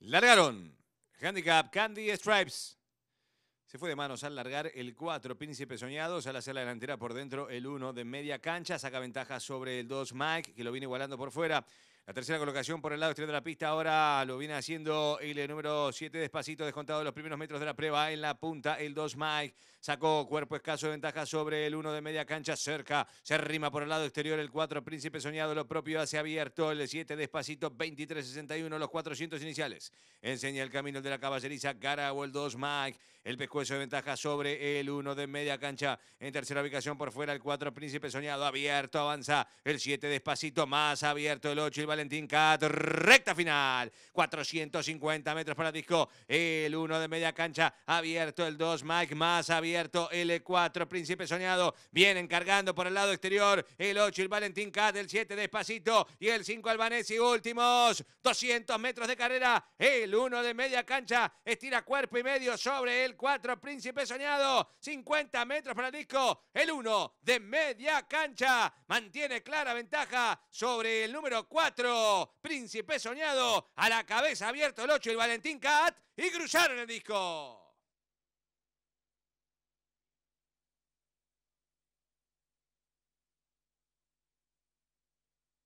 Largaron. Handicap Candy Stripes. Se fue de manos al largar el 4, Príncipe Soñados, a hacer la delantera por dentro el 1 de media cancha, saca ventaja sobre el 2 Mike, que lo viene igualando por fuera. La tercera colocación por el lado exterior de la pista ahora lo viene haciendo el número 7 despacito, descontado los primeros metros de la prueba en la punta. El 2 Mike sacó cuerpo escaso de ventaja sobre el 1 de media cancha cerca. Se arrima por el lado exterior el 4 Príncipe Soñado, lo propio hace abierto. El 7 despacito, 23-61, los 400 iniciales. Enseña el camino de la caballeriza Garabo, el 2 Mike. El pescuezo de ventaja sobre el 1 de media cancha. En tercera ubicación por fuera el 4 Príncipe Soñado, abierto, avanza. El 7 despacito, más abierto el 8 y Valentín Cat. Recta final. 450 metros para el disco. El 1 de media cancha. Abierto el 2. Mike más abierto. el 4 Príncipe Soñado. Vienen cargando por el lado exterior. El 8. El Valentín Cat. El 7. Despacito. Y el 5. y Últimos. 200 metros de carrera. El 1 de media cancha. Estira cuerpo y medio sobre el 4. Príncipe Soñado. 50 metros para el disco. El 1 de media cancha. Mantiene clara ventaja sobre el número 4. Príncipe soñado. A la cabeza abierto el 8 y Valentín Cat. Y cruzaron el disco.